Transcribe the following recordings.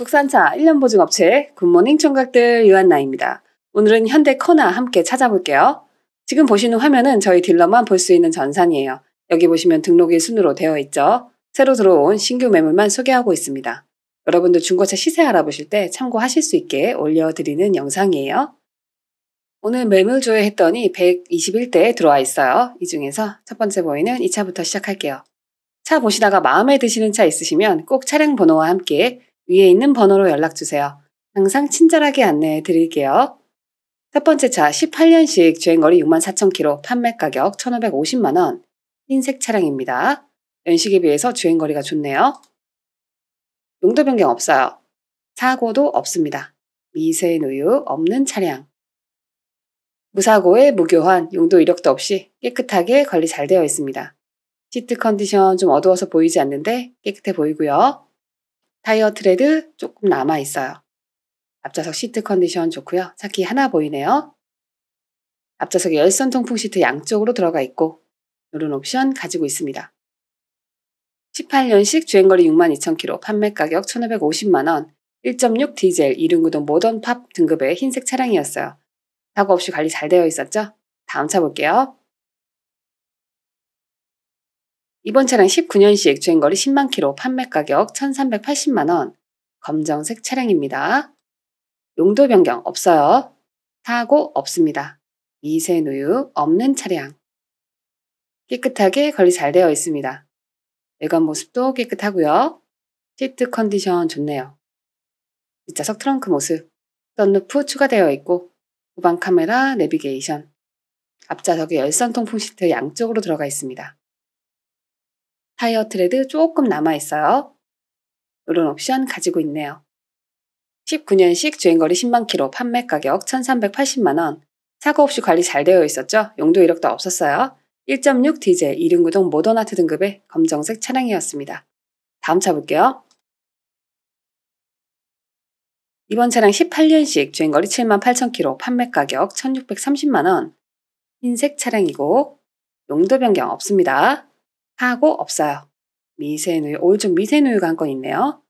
국산차 1년 보증 업체 굿모닝 총각들 유한나입니다. 오늘은 현대 코나 함께 찾아볼게요. 지금 보시는 화면은 저희 딜러만 볼 수 있는 전산이에요. 여기 보시면 등록일 순으로 되어 있죠. 새로 들어온 신규 매물만 소개하고 있습니다. 여러분들 중고차 시세 알아보실 때 참고하실 수 있게 올려드리는 영상이에요. 오늘 매물 조회했더니 121대에 들어와 있어요. 이 중에서 첫 번째 보이는 2차부터 시작할게요. 차 보시다가 마음에 드시는 차 있으시면 꼭 차량 번호와 함께 위에 있는 번호로 연락 주세요. 항상 친절하게 안내해 드릴게요. 첫 번째 차 18년식 주행거리 64,000km 판매 가격 1,550만원 흰색 차량입니다. 연식에 비해서 주행거리가 좋네요. 용도 변경 없어요. 사고도 없습니다. 미세 누유 없는 차량. 무사고에 무교환, 용도 이력도 없이 깨끗하게 관리 잘 되어 있습니다. 시트 컨디션 좀 어두워서 보이지 않는데 깨끗해 보이고요. 타이어 트레드 조금 남아 있어요. 앞좌석 시트 컨디션 좋고요. 차키 하나 보이네요. 앞좌석 열선 통풍 시트 양쪽으로 들어가 있고 이런 옵션 가지고 있습니다. 18년식 주행거리 62,000km, 판매 가격 1,550만원, 1.6 디젤, 이륜구동 모던 팝 등급의 흰색 차량이었어요. 사고 없이 관리 잘 되어 있었죠? 다음 차 볼게요. 이번 차량 19년식 주행거리 10만 킬로 판매 가격 1380만 원. 검정색 차량입니다. 용도 변경 없어요. 사고 없습니다. 미세 누유 없는 차량. 깨끗하게 관리 잘 되어 있습니다. 외관 모습도 깨끗하고요. 시트 컨디션 좋네요. 뒷좌석 트렁크 모습, 썬루프 추가되어 있고 후방 카메라, 내비게이션, 앞좌석에 열선 통풍 시트 양쪽으로 들어가 있습니다. 타이어 트레드 조금 남아있어요. 이런 옵션 가지고 있네요. 19년식 주행거리 10만 키로 판매 가격 1380만원. 사고 없이 관리 잘 되어 있었죠? 용도 이력도 없었어요. 1.6 디젤 2륜구동 모던아트 등급의 검정색 차량이었습니다. 다음 차 볼게요. 이번 차량 18년식 주행거리 7 8 0 0 0 키로 판매 가격 1630만원. 흰색 차량이고 용도 변경 없습니다. 하고 없어요. 미세누유, 올늘 미세누유가 한 건 있네요.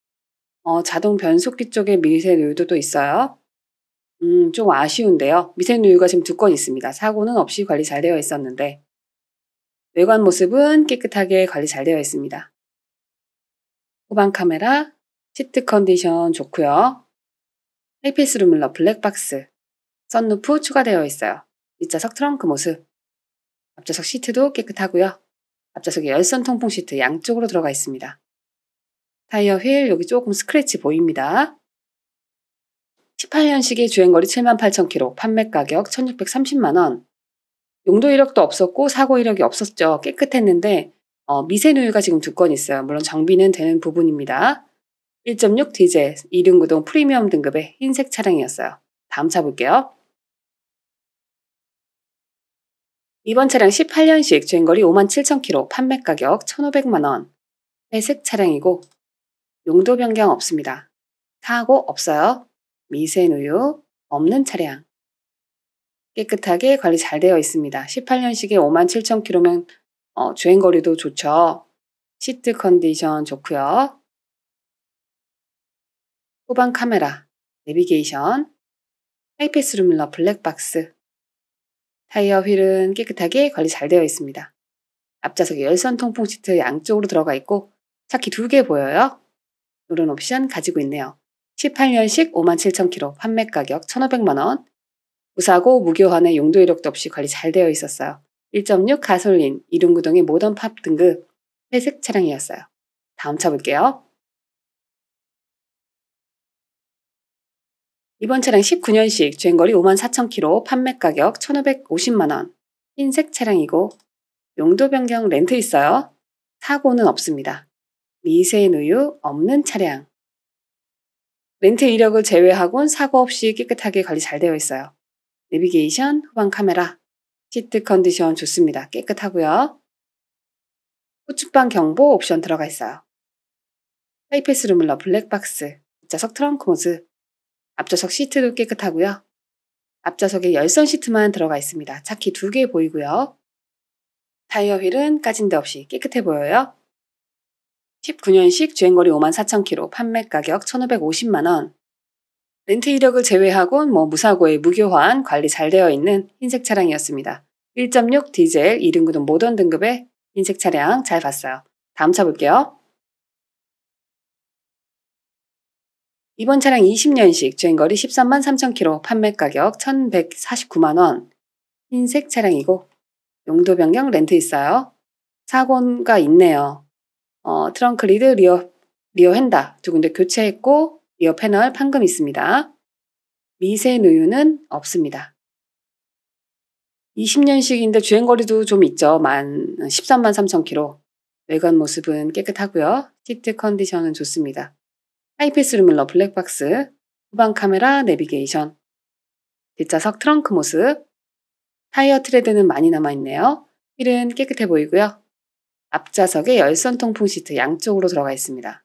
어, 자동 변속기 쪽에 미세누유도 또 있어요. 음, 좀 아쉬운데요. 미세누유가 지금 두 건 있습니다. 사고는 없이 관리 잘 되어 있었는데. 외관 모습은 깨끗하게 관리 잘 되어 있습니다. 후방 카메라, 시트 컨디션 좋고요. 헤이피스 루밀러 블랙박스, 선루프 추가되어 있어요. 2좌석 트렁크 모습, 앞좌석 시트도 깨끗하고요. 앞좌석에 열선 통풍 시트 양쪽으로 들어가 있습니다. 타이어 휠 여기 조금 스크래치 보입니다. 18년식의 주행거리 78,000km, 판매가격 1,630만원. 용도 이력도 없었고 사고 이력이 없었죠. 깨끗했는데 어, 미세누유가 지금 두 건 있어요. 물론 정비는 되는 부분입니다. 1.6 디젤, 2륜구동 프리미엄 등급의 흰색 차량이었어요. 다음 차 볼게요. 이번 차량 18년식 주행거리 5 7 0 0 0 k m 판매가격 1,500만원. 회색 차량이고 용도 변경 없습니다. 사고 없어요. 미세누유 없는 차량. 깨끗하게 관리 잘 되어 있습니다. 18년식에 5 7 0 0 0 k m 어, 주행거리도 좋죠. 시트 컨디션 좋고요. 후방 카메라, 내비게이션, 하이패스 루밀러 블랙박스, 타이어 휠은 깨끗하게 관리 잘 되어 있습니다. 앞좌석에 열선 통풍 시트 양쪽으로 들어가 있고 차키 두개 보여요. 이런 옵션 가지고 있네요. 18년식 57,000km 판매 가격 1,500만원. 무사고 무교환의 용도 이력도 없이 관리 잘 되어 있었어요. 1.6 가솔린, 이륜구동의 모던 팝 등급 회색 차량이었어요. 다음 차 볼게요. 이번 차량 19년식 주행거리 5 4 0 0 0 k 로 판매 가격 1,550만 원. 흰색 차량이고 용도 변경 렌트 있어요. 사고는 없습니다. 미세 누유 없는 차량. 렌트 이력을 제외하곤 사고 없이 깨끗하게 관리 잘 되어 있어요. 내비게이션, 후방 카메라, 시트 컨디션 좋습니다. 깨끗하고요. 후측방 경보 옵션 들어가 있어요. 하이패스 루물러 블랙박스, 자석 트렁크 모드, 앞좌석 시트도 깨끗하고요. 앞좌석에 열선 시트만 들어가 있습니다. 차키 두 개 보이고요. 타이어 휠은 까진 데 없이 깨끗해 보여요. 19년식 주행거리 54,000km 판매 가격 1,550만원. 렌트 이력을 제외하곤 뭐 무사고에 무교환 관리 잘 되어 있는 흰색 차량이었습니다. 1.6 디젤 2등급은 모던 등급의 흰색 차량 잘 봤어요. 다음 차 볼게요. 이번 차량 20년식 주행거리 13만 3천 킬로 판매 가격 1,149만 원. 흰색 차량이고 용도 변경 렌트 있어요. 사고가 있네요. 어, 트렁크 리드 리어 리어 핸다 두 군데 교체했고 리어 패널 판금 있습니다. 미세 누유는 없습니다. 20년식인데 주행거리도 좀 있죠. 만 13만 3천 킬로. 외관 모습은 깨끗하고요. 시트 컨디션은 좋습니다. 하이패스 루밀러 블랙박스, 후방 카메라 내비게이션, 뒷좌석 트렁크 모습, 타이어 트레드는 많이 남아있네요. 휠은 깨끗해 보이고요. 앞좌석에 열선 통풍 시트 양쪽으로 들어가 있습니다.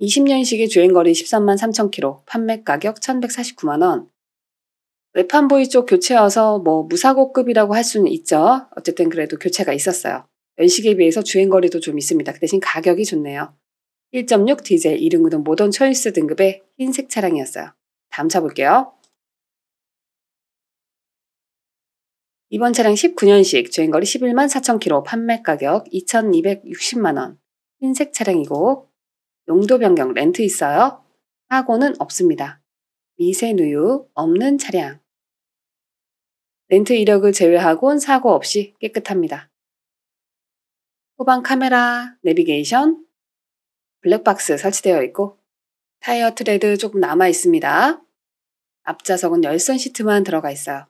20년식의 주행거리 13만 3천 킬로, 판매 가격 1,149만원. 외판보이쪽 교체여서 뭐 무사고급이라고 할 수는 있죠. 어쨌든 그래도 교체가 있었어요. 연식에 비해서 주행거리도 좀 있습니다. 그 대신 가격이 좋네요. 1.6 디젤 이륜구동 모던 초이스 등급의 흰색 차량이었어요. 다음 차 볼게요. 이번 차량 19년식 주행거리 11만 4천 키로 판매 가격 2,260만 원. 흰색 차량이고 용도 변경 렌트 있어요. 사고는 없습니다. 미세 누유 없는 차량. 렌트 이력을 제외하곤 사고 없이 깨끗합니다. 후방 카메라, 내비게이션, 블랙박스 설치되어 있고 타이어 트레드 조금 남아 있습니다. 앞좌석은 열선 시트만 들어가 있어요.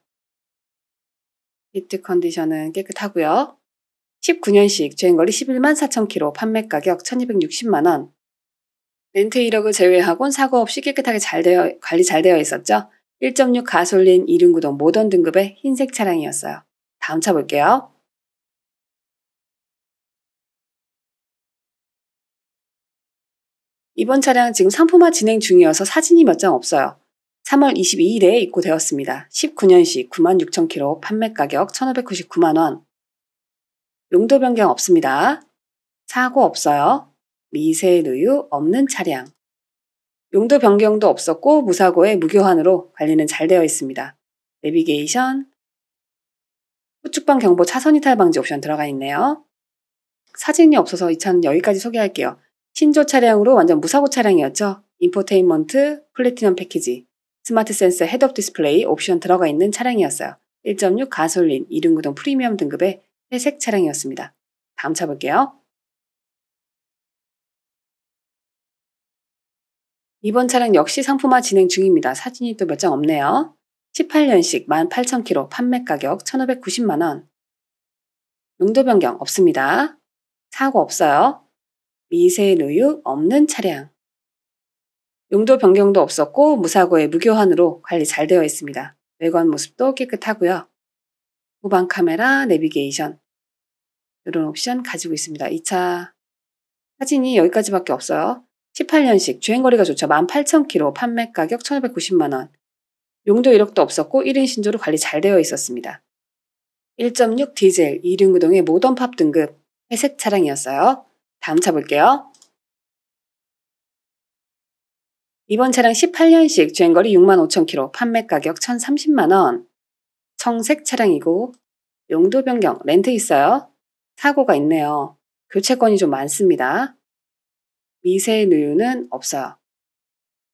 시트 컨디션은 깨끗하고요. 19년식 주행거리 11만 4천 킬로 판매 가격 1260만 원. 렌트 이력을 제외하곤 사고 없이 깨끗하게 잘 되어, 관리 잘 되어 있었죠. 1.6 가솔린 2륜구동 모던 등급의 흰색 차량이었어요. 다음 차 볼게요. 이번 차량 지금 상품화 진행 중이어서 사진이 몇 장 없어요. 3월 22일에 입고되었습니다. 19년식 96,000km 판매 가격 1,599만원. 용도 변경 없습니다. 사고 없어요. 미세 누유 없는 차량. 용도 변경도 없었고 무사고에 무교환으로 관리는 잘 되어 있습니다. 내비게이션, 후축방 경보 차선 이탈 방지 옵션 들어가 있네요. 사진이 없어서 이 차는 여기까지 소개할게요. 신조 차량으로 완전 무사고 차량이었죠. 인포테인먼트, 플래티넘 패키지, 스마트 센서 헤드업 디스플레이 옵션 들어가 있는 차량이었어요. 1.6 가솔린 이륜구동 프리미엄 등급의 회색 차량이었습니다. 다음 차 볼게요. 이번 차량 역시 상품화 진행 중입니다. 사진이 또 몇 장 없네요. 18년식 18,000km 판매 가격 1,590만원. 용도 변경 없습니다. 사고 없어요. 미세 누유 없는 차량. 용도 변경도 없었고 무사고의 무교환으로 관리 잘 되어 있습니다. 외관 모습도 깨끗하고요. 후방 카메라, 내비게이션 이런 옵션 가지고 있습니다. 이차 사진이 여기까지밖에 없어요. 18년식 주행거리가 좋죠. 18,000km 판매 가격 1,590만원. 용도 이력도 없었고 1인 신조로 관리 잘 되어 있었습니다. 1.6 디젤 2륜구동의 모던팝 등급 회색 차량이었어요. 다음 차 볼게요. 이번 차량 18년식 주행거리 6 5 0 0 0 k m 판매가격 1,030만원. 청색 차량이고 용도 변경, 렌트 있어요. 사고가 있네요. 교체권이 좀 많습니다. 미세 누유는 없어요.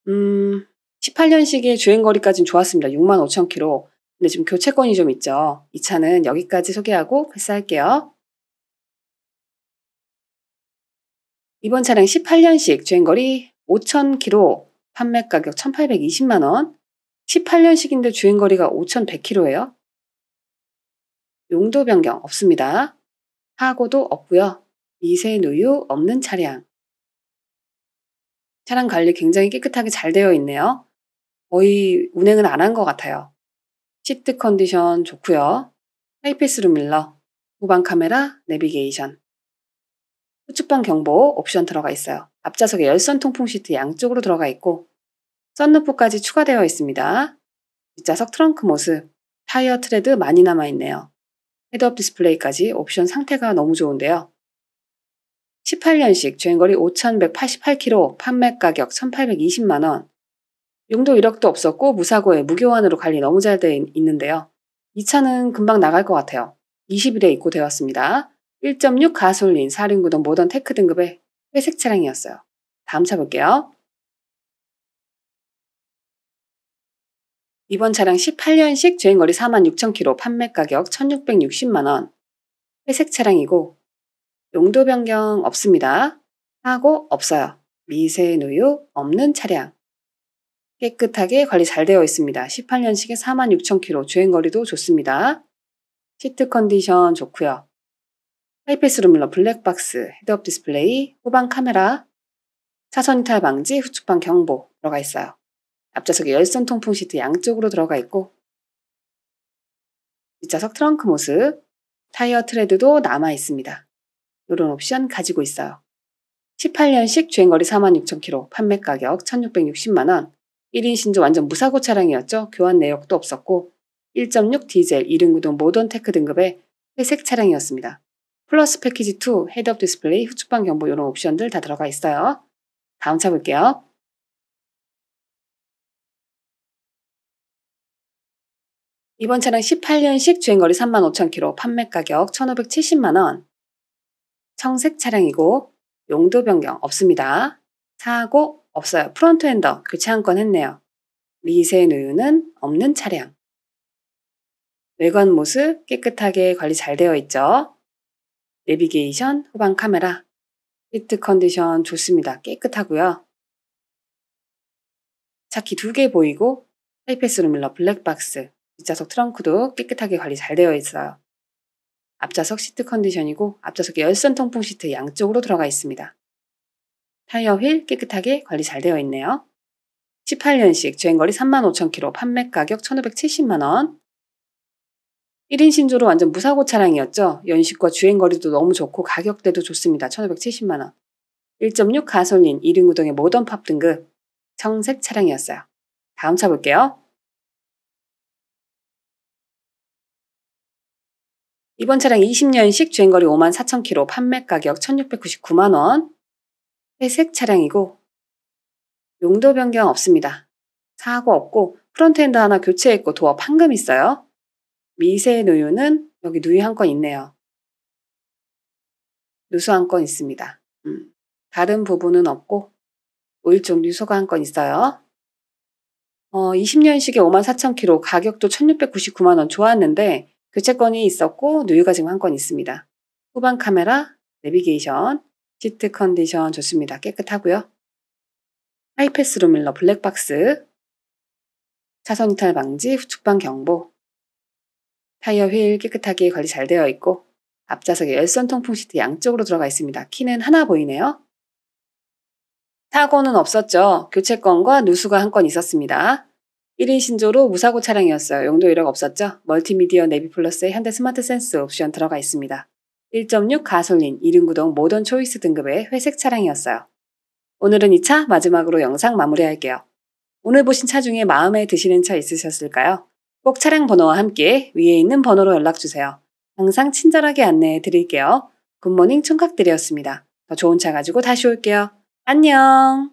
음, 18년식의 주행거리까지는 좋았습니다. 6 5 0 0 0 k m 근데 지금 교체권이 좀 있죠. 이 차는 여기까지 소개하고 패스할게요. 이번 차량 18년식 주행거리 5,000km, 판매 가격 1,820만원. 18년식인데 주행거리가 5,100km예요. 용도 변경 없습니다. 사고도 없고요. 미세 누유 없는 차량. 차량 관리 굉장히 깨끗하게 잘 되어 있네요. 거의 운행은 안 한 것 같아요. 시트 컨디션 좋고요. 하이패스 루밀러, 후방 카메라, 내비게이션, 후측방 경보 옵션 들어가 있어요. 앞좌석에 열선 통풍 시트 양쪽으로 들어가 있고 썬루프까지 추가되어 있습니다. 뒷좌석 트렁크 모습, 타이어 트레드 많이 남아있네요. 헤드업 디스플레이까지 옵션 상태가 너무 좋은데요. 18년식 주행거리 5,188km, 판매 가격 1,820만원. 용도 이력도 없었고 무사고에 무교환으로 관리 너무 잘돼 있는데요. 이 차는 금방 나갈 것 같아요. 20일에 입고되었습니다. 1.6 가솔린, 4륜구동 모던 테크 등급의 회색 차량이었어요. 다음 차 볼게요. 이번 차량 18년식 주행거리 46,000km 판매 가격 1,660만원. 회색 차량이고 용도 변경 없습니다. 하고 없어요. 미세 누유 없는 차량. 깨끗하게 관리 잘 되어 있습니다. 18년식에 46,000km 주행거리도 좋습니다. 시트 컨디션 좋고요. 하이패스 루밀러 블랙박스, 헤드업 디스플레이, 후방 카메라, 차선 이탈 방지, 후측방 경보 들어가 있어요. 앞좌석에 열선 통풍 시트 양쪽으로 들어가 있고 뒷좌석 트렁크 모습, 타이어 트레드도 남아 있습니다. 이런 옵션 가지고 있어요. 18년식 주행거리 46,000km, 판매 가격 1,660만원, 1인 신조 완전 무사고 차량이었죠. 교환 내역도 없었고 1.6 디젤 2륜 구동 모던 테크 등급의 회색 차량이었습니다. 플러스 패키지 2, 헤드업 디스플레이, 후측방 경보 이런 옵션들 다 들어가 있어요. 다음 차 볼게요. 이번 차량 18년식 주행거리 35,000km, 판매가격 1,570만원. 청색 차량이고 용도 변경 없습니다. 사고 없어요. 프론트 핸더 교체 한 건 했네요. 미세 누유는 없는 차량. 외관 모습 깨끗하게 관리 잘 되어 있죠. 내비게이션, 후방 카메라, 히트 컨디션 좋습니다. 깨끗하고요. 차키 두 개 보이고 하이패스 루밀러 블랙박스, 뒷좌석 트렁크도 깨끗하게 관리 잘 되어 있어요. 앞좌석 시트 컨디션이고 앞좌석에 열선 통풍 시트 양쪽으로 들어가 있습니다. 타이어 휠 깨끗하게 관리 잘 되어 있네요. 18년식 주행거리 35,000km 판매 가격 1,570만원 1인 신조로 완전 무사고 차량이었죠. 연식과 주행 거리도 너무 좋고 가격대도 좋습니다. 1570만 원. 1.6 가솔린, 1인구동의 모던팝 등급 청색 차량이었어요. 다음 차 볼게요. 이번 차량 20년식 주행거리 5만 4천 k 로 판매 가격 1,699만 원. 회색 차량이고 용도 변경 없습니다. 사고 없고 프론트엔드 하나 교체했고 도어 판금 있어요. 미세 누유는 여기 누유 한 건 있네요. 누수 한 건 있습니다. 음. 다른 부분은 없고 오일종 누수가 한 건 있어요. 어, 20년식에 54,000kg 가격도 1,699만 원 좋았는데 교체권이 있었고 누유가 지금 한 건 있습니다. 후방 카메라, 내비게이션, 시트 컨디션 좋습니다. 깨끗하고요. 하이패스 루밀러 블랙박스, 차선 이탈 방지, 후측방 경보, 타이어 휠 깨끗하게 관리 잘 되어 있고 앞좌석에 열선 통풍 시트 양쪽으로 들어가 있습니다. 키는 하나 보이네요. 사고는 없었죠. 교체권과 누수가 한 건 있었습니다. 1인 신조로 무사고 차량이었어요. 용도 이력 없었죠. 멀티미디어 네비 플러스에 현대 스마트 센스 옵션 들어가 있습니다. 1.6 가솔린, 1인 구동 모던 초이스 등급의 회색 차량이었어요. 오늘은 이 차 마지막으로 영상 마무리할게요. 오늘 보신 차 중에 마음에 드시는 차 있으셨을까요? 꼭 차량 번호와 함께 위에 있는 번호로 연락주세요. 항상 친절하게 안내해 드릴게요. 굿모닝 총각들이었습니다. 더 좋은 차 가지고 다시 올게요. 안녕!